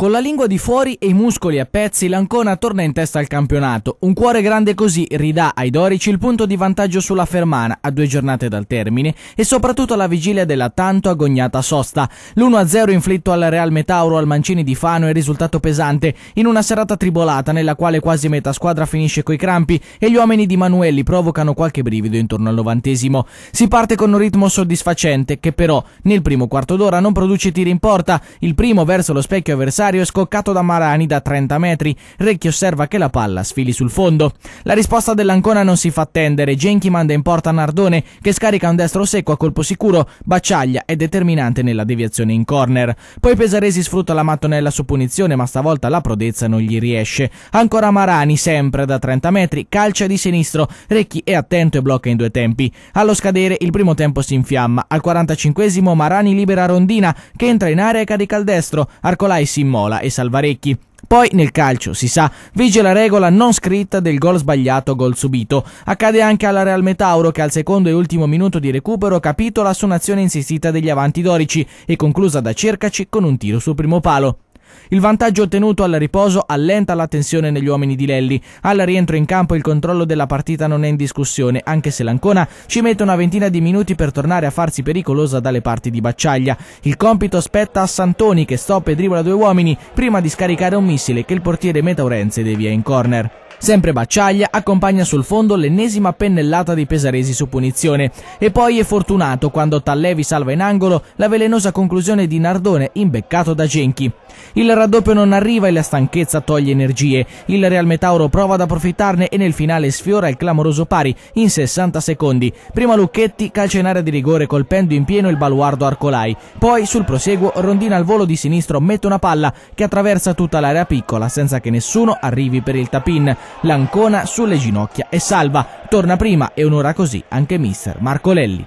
Con la lingua di fuori e i muscoli a pezzi, l'Ancona torna in testa al campionato. Un cuore grande così ridà ai dorici il punto di vantaggio sulla Fermana, a due giornate dal termine, e soprattutto alla vigilia della tanto agognata sosta. L'1-0 inflitto al Real Metauro al Mancini di Fano è risultato pesante, in una serata tribolata nella quale quasi metà squadra finisce coi crampi e gli uomini di Manuelli provocano qualche brivido intorno al novantesimo. Si parte con un ritmo soddisfacente, che però nel primo quarto d'ora non produce tiri in porta, il primo verso lo specchio avversario avversario scoccato da Marani da 30 metri. Recchi osserva che la palla sfili sul fondo. La risposta dell'Ancona non si fa attendere. Genchi manda in porta Nardone che scarica un destro secco a colpo sicuro. Bacciaglia è determinante nella deviazione in corner. Poi Pesaresi sfrutta la mattonella su punizione ma stavolta la prodezza non gli riesce. Ancora Marani sempre da 30 metri calcia di sinistro. Recchi è attento e blocca in due tempi. Allo scadere il primo tempo si infiamma. Al 45 Marani libera Rondina che entra in area e carica il destro. Arcolai si immobile Mola e Salvarecchi. Poi nel calcio, si sa, vige la regola non scritta del gol sbagliato, gol subito. Accade anche alla Real Metauro che al secondo e ultimo minuto di recupero capitola su un'azione insistita degli avanti dorici e conclusa da Cercaci con un tiro sul primo palo. Il vantaggio ottenuto al riposo allenta la tensione negli uomini di Lelli. Al rientro in campo il controllo della partita non è in discussione, anche se l'Ancona ci mette una ventina di minuti per tornare a farsi pericolosa dalle parti di Baccaglia. Il compito spetta a Santoni che stoppa e drivola due uomini prima di scaricare un missile che il portiere Metaurenze devia in corner. Sempre Baccaglia accompagna sul fondo l'ennesima pennellata di Pesaresi su punizione e poi è fortunato quando Tallevi salva in angolo la velenosa conclusione di Nardone imbeccato da Genchi. Il raddoppio non arriva e la stanchezza toglie energie. Il Real Metauro prova ad approfittarne e nel finale sfiora il clamoroso pari in 60 secondi. Prima Lucchetti calcia in area di rigore colpendo in pieno il baluardo Arcolai. Poi sul proseguo rondina al volo di sinistro mette una palla che attraversa tutta l'area piccola senza che nessuno arrivi per il tapin. Lancona sulle ginocchia e salva. Torna prima e onora così anche mister Lelli.